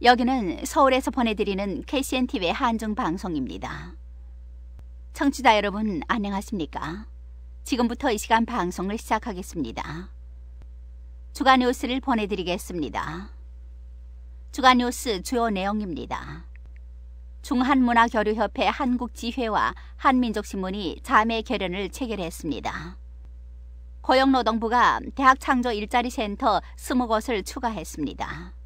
여기는 서울에서 보내드리는 KCNTV 한중 방송입니다. 청취자 여러분 안녕하십니까? 지금부터 이 시간 방송을 시작하겠습니다. 주간 뉴스를 보내드리겠습니다. 주간 뉴스 주요 내용입니다. 중한문화교류협회 한국지회와 한민족신문이 자매 결연을 체결했습니다. 고용노동부가 대학 창조 일자리 센터 20곳을 추가했습니다.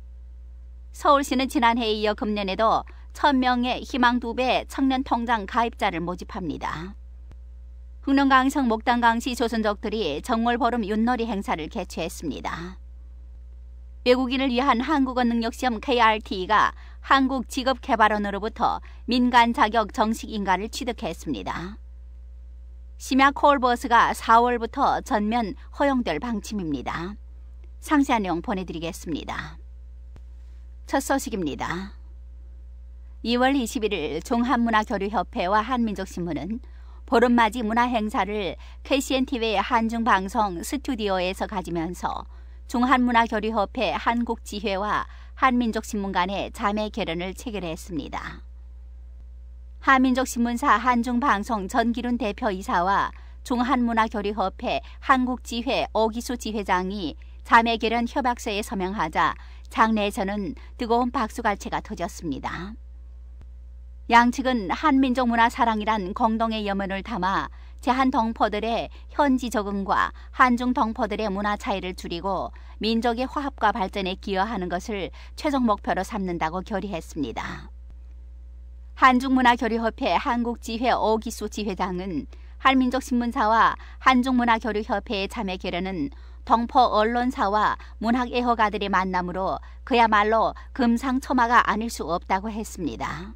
서울시는 지난해에 이어 금년에도 1000명의 희망 두배 청년 통장 가입자를 모집합니다. 흥릉강성 목단강시 조선족들이 정월 보름 윷놀이 행사를 개최했습니다. 외국인을 위한 한국어 능력시험 KRT가 한국직업개발원으로부터 민간 자격 정식 인가를 취득했습니다. 심야 콜버스가 4월부터 전면 허용될 방침입니다. 상세한 내용 보내드리겠습니다. 첫 소식입니다. 2월 21일 종합문화교류협회와 한민족신문은 보름맞이 문화행사를 KCNTV의 한중방송 스튜디오에서 가지면서 중한문화교류협회 한국지회와 한민족신문 간의 자매 결연을 체결했습니다. 한민족신문사 한중방송 전기룬 대표이사와 중한문화교류협회 한국지회 오기수 지회장이 자매결연 협약서에 서명하자 장내에서는 뜨거운 박수갈채가 터졌습니다. 양측은 한민족 문화 사랑이란 공동의 염원을 담아 제한 동포들의 현지 적응과 한중 동포들의 문화 차이를 줄이고 민족의 화합과 발전에 기여하는 것을 최종 목표로 삼는다고 결의했습니다. 한중문화교류협회 한국지회 오기수 지회장은 한민족신문사와 한중문화교류협회의 참여 결연은 동포 언론사와 문학 애호가들의 만남으로 그야말로 금상첨화가 아닐 수 없다고 했습니다.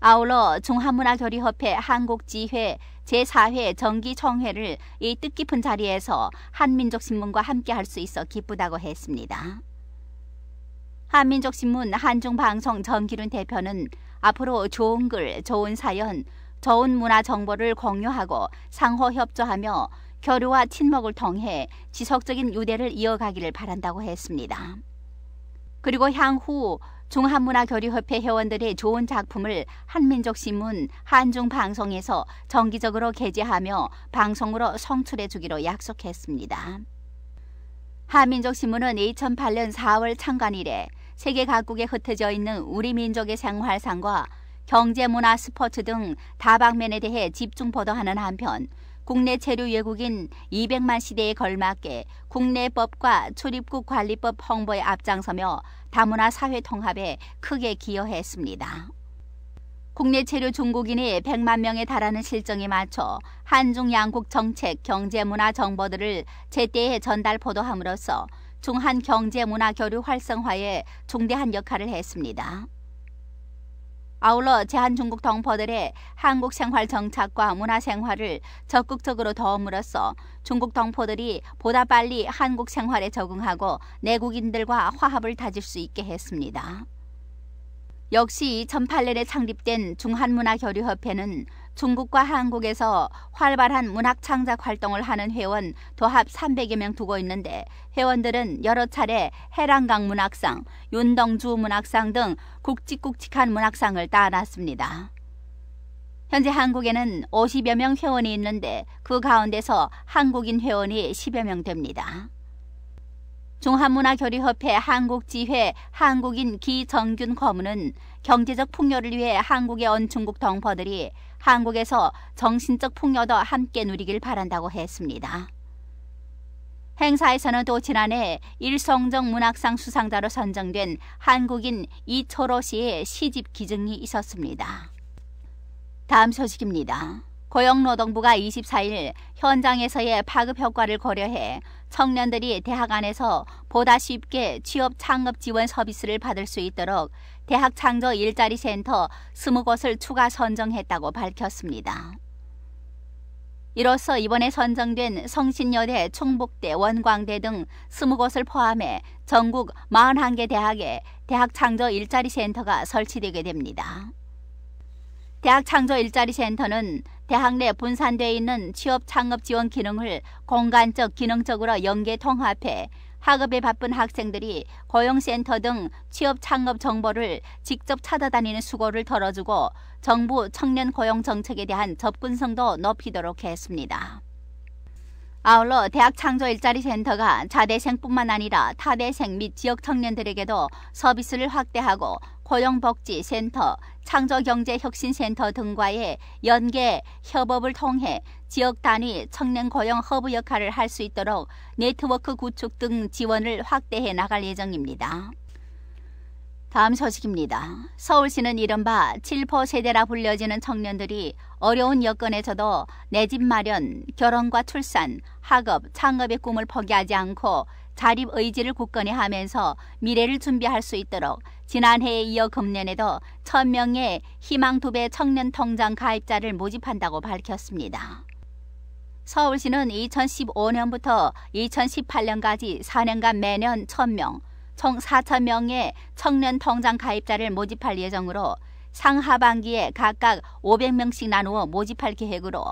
아울러 중한문화교리협회 한국지회 제4회 정기총회를 이 뜻깊은 자리에서 한민족신문과 함께 할 수 있어 기쁘다고 했습니다. 한민족신문 한중방송 정기륜 대표는 앞으로 좋은 글, 좋은 사연, 좋은 문화 정보를 공유하고 상호 협조하며 결의와 친목을 통해 지속적인 유대를 이어가기를 바란다고 했습니다. 그리고 향후 중한문화교류협회 회원들의 좋은 작품을 한민족신문 한중방송에서 정기적으로 게재하며 방송으로 성출해 주기로 약속했습니다. 한민족신문은 2008년 4월 창간 이래 세계 각국에 흩어져 있는 우리 민족의 생활상과 경제, 문화, 스포츠 등 다방면에 대해 집중 보도하는 한편 국내 체류 외국인 200만 시대에 걸맞게 국내 법과 출입국 관리법 홍보에 앞장서며 다문화 사회 통합에 크게 기여했습니다. 국내 체류 중국인이 100만 명에 달하는 실정에 맞춰 한중 양국 정책, 경제 문화 정보들을 제때에 전달 보도함으로써 중한 경제 문화 교류 활성화에 중대한 역할을 했습니다. 아울러 제한중국 동포들의 한국 생활 정착과 문화 생활을 적극적으로 도움으로써 중국 동포들이 보다 빨리 한국 생활에 적응하고 내국인들과 화합을 다질 수 있게 했습니다. 역시 2008년에 창립된 중한문화교류협회는 중국과 한국에서 활발한 문학 창작 활동을 하는 회원 도합 300여 명 두고 있는데 회원들은 여러 차례 해랑강 문학상, 윤덕주 문학상 등 굵직굵직한 문학상을 따놨습니다. 현재 한국에는 50여 명 회원이 있는데 그 가운데서 한국인 회원이 10여 명 됩니다. 중한문화교류협회 한국지회 한국인 기정균 거문은 경제적 풍요를 위해 한국의 언중국 덩퍼들이 한국에서 정신적 풍요도 함께 누리길 바란다고 했습니다. 행사에서는 또 지난해 일성정 문학상 수상자로 선정된 한국인 이초로 씨의 시집 기증이 있었습니다. 다음 소식입니다. 고용노동부가 24일 현장에서의 파급 효과를 고려해 청년들이 대학 안에서 보다 쉽게 취업 창업 지원 서비스를 받을 수 있도록 대학 창조 일자리 센터 20곳을 추가 선정했다고 밝혔습니다. 이로써 이번에 선정된 성신여대, 충북대, 원광대 등 20곳을 포함해 전국 41개 대학에 대학 창조 일자리 센터가 설치되게 됩니다. 대학 창조 일자리 센터는 대학 내분산되어 있는 취업 창업 지원 기능을 공간적 기능적으로 연계 통합해 학업에 바쁜 학생들이 고용센터 등 취업 창업 정보를 직접 찾아다니는 수고를 덜어주고 정부 청년 고용 정책에 대한 접근성도 높이도록 했습니다. 아울러 대학 창조 일자리 센터가 자대생뿐만 아니라 타대생 및 지역 청년들에게도 서비스를 확대하고 고용복지센터, 창조경제혁신센터 등과의 연계, 협업을 통해 지역 단위 청년 고용 허브 역할을 할 수 있도록 네트워크 구축 등 지원을 확대해 나갈 예정입니다. 다음 소식입니다. 서울시는 이른바 7포 세대라 불려지는 청년들이 어려운 여건에서도 내 집 마련, 결혼과 출산, 학업, 창업의 꿈을 포기하지 않고 자립 의지를 굳건히 하면서 미래를 준비할 수 있도록 지난해에 이어 금년에도 1000명의 희망 두 배 청년 통장 가입자를 모집한다고 밝혔습니다. 서울시는 2015년부터 2018년까지 4년간 매년 1,000명, 총 4,000명의 청년 통장 가입자를 모집할 예정으로 상하반기에 각각 500명씩 나누어 모집할 계획으로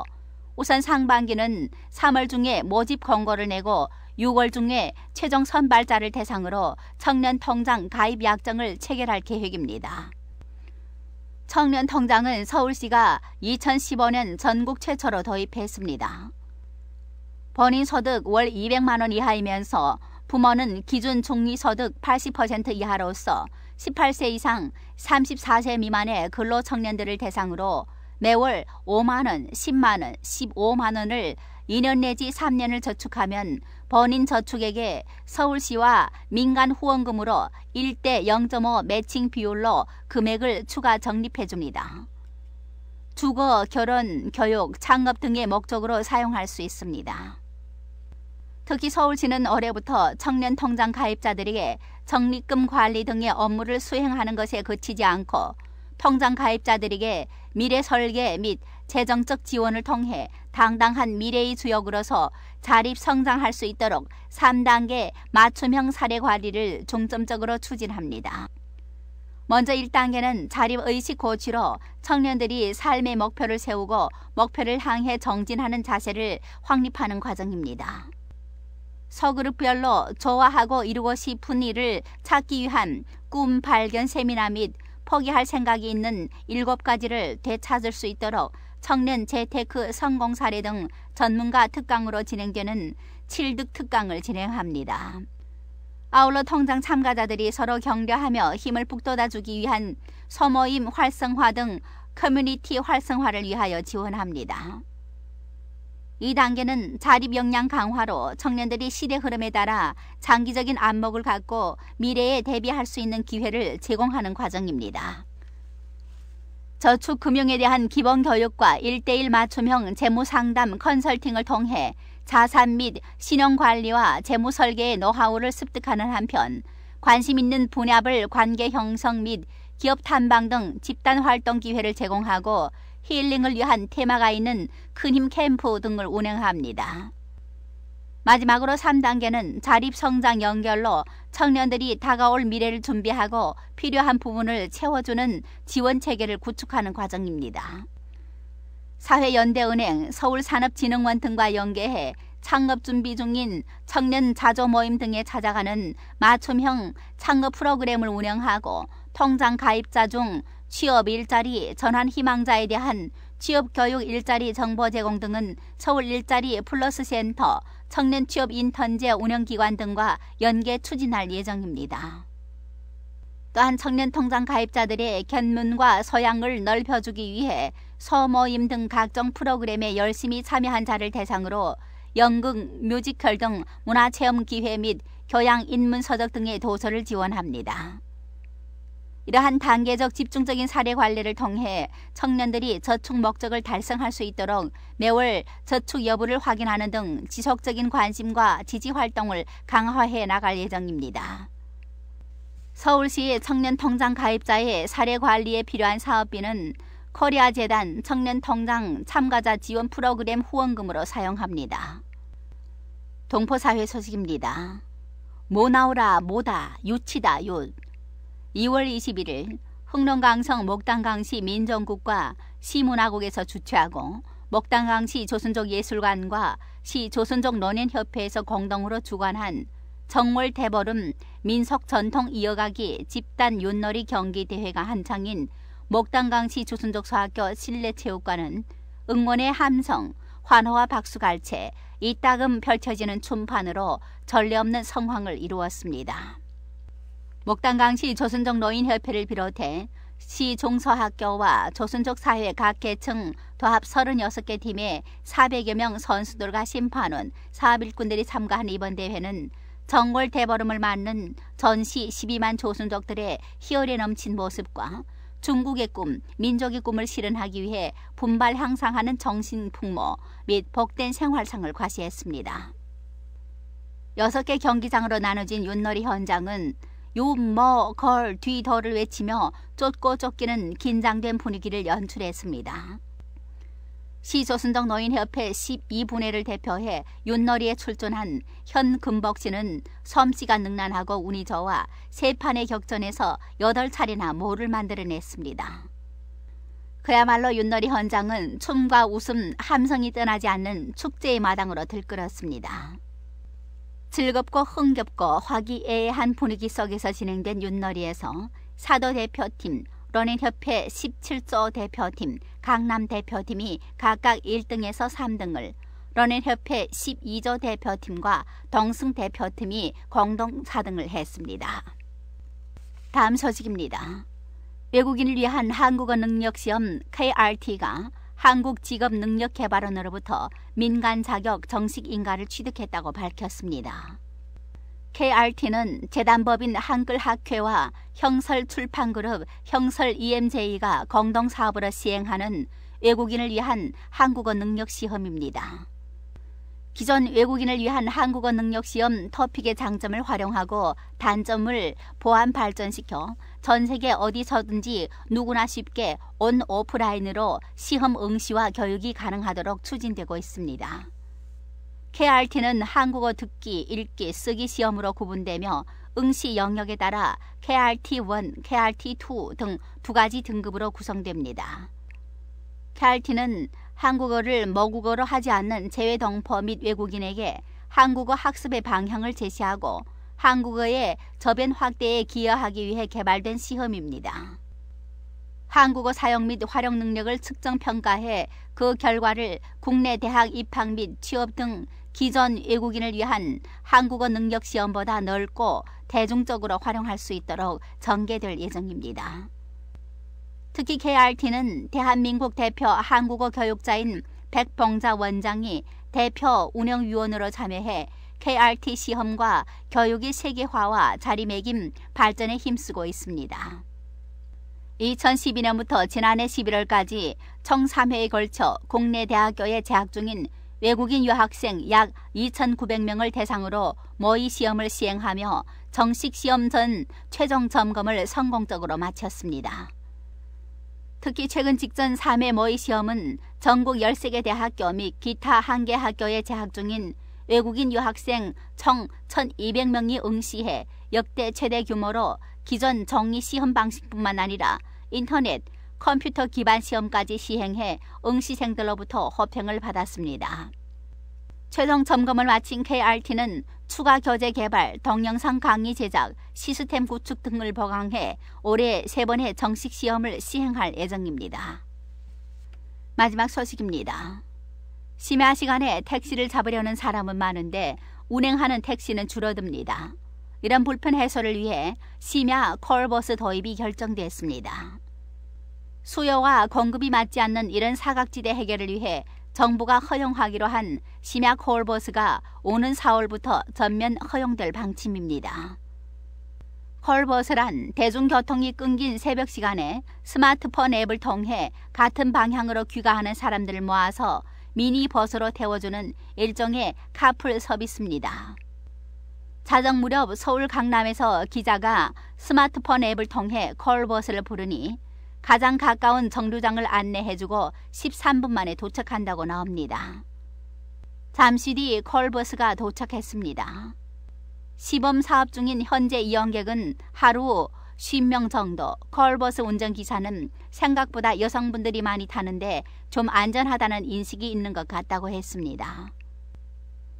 우선 상반기는 3월 중에 모집 권고를 내고 6월 중에 최종 선발자를 대상으로 청년 통장 가입 약정을 체결할 계획입니다. 청년 통장은 서울시가 2015년 전국 최초로 도입했습니다. 본인 소득 월 200만 원 이하이면서 부모는 기준 총리 소득 80% 이하로서 18세 이상 34세 미만의 근로 청년들을 대상으로 매월 5만 원, 10만 원, 15만 원을 2년 내지 3년을 저축하면 본인 저축액에 서울시와 민간 후원금으로 1대 0.5 매칭 비율로 금액을 추가 적립해 줍니다. 주거, 결혼, 교육, 창업 등의 목적으로 사용할 수 있습니다. 특히 서울시는 올해부터 청년 통장 가입자들에게 적립금 관리 등의 업무를 수행하는 것에 그치지 않고 통장 가입자들에게 미래 설계 및 재정적 지원을 통해 당당한 미래의 주역으로서 자립 성장할 수 있도록 3단계 맞춤형 사례 관리를 중점적으로 추진합니다. 먼저 1단계는 자립의식 고취로 청년들이 삶의 목표를 세우고 목표를 향해 정진하는 자세를 확립하는 과정입니다. 서그룹별로 좋아하고 이루고 싶은 일을 찾기 위한 꿈 발견 세미나 및 포기할 생각이 있는 7가지를 되찾을 수 있도록 청년 재테크 성공 사례 등 전문가 특강으로 진행되는 7득 특강을 진행합니다. 아울러 통장 참가자들이 서로 격려하며 힘을 북돋아주기 위한 소모임 활성화 등 커뮤니티 활성화를 위하여 지원합니다. 이 단계는 자립 역량 강화로 청년들이 시대 흐름에 따라 장기적인 안목을 갖고 미래에 대비할 수 있는 기회를 제공하는 과정입니다. 저축금융에 대한 기본 교육과 일대일 맞춤형 재무상담 컨설팅을 통해 자산 및 신용 관리와 재무 설계의 노하우를 습득하는 한편 관심 있는 분야별 관계 형성 및 기업 탐방 등 집단 활동 기회를 제공하고 힐링을 위한 테마가 있는 큰 힘 캠프 등을 운영합니다. 마지막으로 3단계는 자립성장 연결로 청년들이 다가올 미래를 준비하고 필요한 부분을 채워주는 지원 체계를 구축하는 과정입니다. 사회연대은행, 서울산업진흥원 등과 연계해 창업 준비 중인 청년 자조 모임 등에 찾아가는 맞춤형 창업 프로그램을 운영하고 통장 가입자 중 취업 일자리 전환 희망자에 대한 취업 교육 일자리 정보 제공 등은 서울 일자리 플러스 센터, 청년 취업 인턴제 운영기관 등과 연계 추진할 예정입니다. 또한 청년 통장 가입자들의 견문과 소양을 넓혀주기 위해 서모임 등 각종 프로그램에 열심히 참여한 자를 대상으로 연극, 뮤지컬 등 문화체험 기회 및 교양 인문서적 등의 도서를 지원합니다. 이러한 단계적 집중적인 사례 관리를 통해 청년들이 저축 목적을 달성할 수 있도록 매월 저축 여부를 확인하는 등 지속적인 관심과 지지 활동을 강화해 나갈 예정입니다. 서울시 청년 통장 가입자의 사례 관리에 필요한 사업비는 코리아 재단 청년 통장 참가자 지원 프로그램 후원금으로 사용합니다. 동포사회 소식입니다. 모나오라 모다 유치다 윷 2월 21일 흥농강성 목당강시 민정국과 시문화국에서 주최하고 목당강시 조선족 예술관과 시 조선족 노년협회에서 공동으로 주관한 정월 대보름 민속 전통 이어가기 집단 윷놀이 경기 대회가 한창인 목당강시 조선족사학교 실내체육관은 응원의 함성, 환호와 박수갈채, 이따금 펼쳐지는 춤판으로 전례 없는 성황을 이루었습니다. 목당강시 조선족 노인협회를 비롯해 시 종서학교와 조선족 사회 각 계층 도합 36개 팀의 400여 명 선수들과 심판원, 사업일꾼들이 참가한 이번 대회는 정골 대보름을 맞는 전시 12만 조선족들의 희열에 넘친 모습과 중국의 꿈, 민족의 꿈을 실현하기 위해 분발 향상하는 정신풍모 및 복된 생활상을 과시했습니다. 6개 경기장으로 나눠진 윷놀이 현장은 요머 걸, 뒤, 더를 외치며 쫓고 쫓기는 긴장된 분위기를 연출했습니다. 시조순덕 노인협회 12분회를 대표해 윷놀이에 출전한 현 금벅씨는 섬씨가 능란하고 운이 저와 세 판의 격전에서 8차례나 모를 만들어냈습니다. 그야말로 윷놀이 현장은 춤과 웃음, 함성이 떠나지 않는 축제의 마당으로 들끓었습니다. 즐겁고 흥겹고 화기애애한 분위기 속에서 진행된 윷놀이에서 사도 대표팀, 연예인협회 17조 대표팀, 강남 대표팀이 각각 1등에서 3등을, 연예인협회 12조 대표팀과 덩승 대표팀이 공동 4등을 했습니다. 다음 소식입니다. 외국인을 위한 한국어 능력 시험 KRT가 한국직업능력개발원으로부터 민간 자격 정식 인가를 취득했다고 밝혔습니다. KRT는 재단법인 한글학회와 형설출판그룹 형설EMJ가 공동사업으로 시행하는 외국인을 위한 한국어 능력시험입니다. 기존 외국인을 위한 한국어 능력시험 터픽의 장점을 활용하고 단점을 보완 발전시켜 전 세계 어디서든지 누구나 쉽게 온 오프라인으로 시험 응시와 교육이 가능하도록 추진되고 있습니다. KRT는 한국어 듣기, 읽기, 쓰기 시험으로 구분되며 응시 영역에 따라 KRT1, KRT2 등 두 가지 등급으로 구성됩니다. KRT는 한국어를 모국어로 하지 않는 재외동포 및 외국인에게 한국어 학습의 방향을 제시하고 한국어의 저변 확대에 기여하기 위해 개발된 시험입니다. 한국어 사용 및 활용 능력을 측정 평가해 그 결과를 국내 대학 입학 및 취업 등 기존 외국인을 위한 한국어 능력 시험보다 넓고 대중적으로 활용할 수 있도록 전개될 예정입니다. 특히 KRT는 대한민국 대표 한국어 교육자인 백봉자 원장이 대표 운영위원으로 참여해 KRT 시험과 교육의 세계화와 자리매김 발전에 힘쓰고 있습니다. 2012년부터 지난해 11월까지 총 3회에 걸쳐 국내 대학교에 재학 중인 외국인 유학생 약 2,900명을 대상으로 모의 시험을 시행하며 정식 시험 전 최종 점검을 성공적으로 마쳤습니다. 특히 최근 직전 3회 모의 시험은 전국 13개 대학교 및 기타 1개 학교에 재학 중인 외국인 유학생 총 1,200명이 응시해 역대 최대 규모로 기존 정리 시험 방식뿐만 아니라 인터넷, 컴퓨터 기반 시험까지 시행해 응시생들로부터 호평을 받았습니다. 최종 점검을 마친 KRT는 추가 교재 개발, 동영상 강의 제작, 시스템 구축 등을 보강해 올해 세번의 정식 시험을 시행할 예정입니다. 마지막 소식입니다. 심야 시간에 택시를 잡으려는 사람은 많은데 운행하는 택시는 줄어듭니다. 이런 불편 해소를 위해 심야 콜버스 도입이 결정됐습니다. 수요와 공급이 맞지 않는 이런 사각지대 해결을 위해 정부가 허용하기로 한 심야 콜버스가 오는 4월부터 전면 허용될 방침입니다. 콜버스란 대중교통이 끊긴 새벽 시간에 스마트폰 앱을 통해 같은 방향으로 귀가하는 사람들을 모아서 미니버스로 태워주는 일종의 카풀 서비스입니다. 자정 무렵 서울 강남에서 기자가 스마트폰 앱을 통해 콜버스를 부르니 가장 가까운 정류장을 안내해주고 13분 만에 도착한다고 나옵니다. 잠시 뒤 콜버스가 도착했습니다. 시범 사업 중인 현재 이용객은 하루 10명 정도, 콜버스 운전기사는 생각보다 여성분들이 많이 타는데 좀 안전하다는 인식이 있는 것 같다고 했습니다.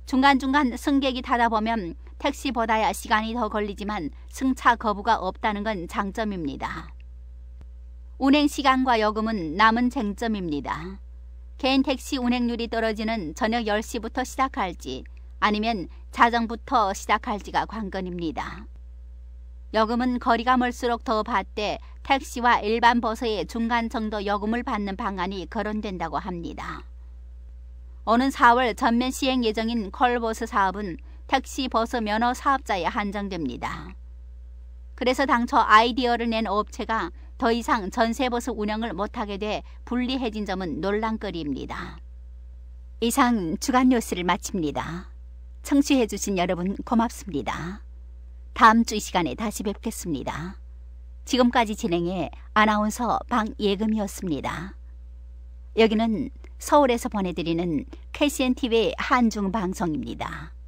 중간중간 승객이 타다 보면 택시보다야 시간이 더 걸리지만 승차 거부가 없다는 건 장점입니다. 운행 시간과 요금은 남은 쟁점입니다. 개인 택시 운행률이 떨어지는 저녁 10시부터 시작할지 아니면 자정부터 시작할지가 관건입니다. 요금은 거리가 멀수록 더 받되 택시와 일반 버스의 중간 정도 요금을 받는 방안이 거론된다고 합니다. 오는 4월 전면 시행 예정인 컬버스 사업은 택시 버스 면허 사업자에 한정됩니다. 그래서 당초 아이디어를 낸 업체가 더 이상 전세버스 운영을 못하게 돼 불리해진 점은 논란거리입니다. 이상 주간 뉴스를 마칩니다. 청취해주신 여러분 고맙습니다. 다음 주 이 시간에 다시 뵙겠습니다. 지금까지 진행해 아나운서 방예금이었습니다. 여기는 서울에서 보내드리는 캐시앤TV의 한중방송입니다.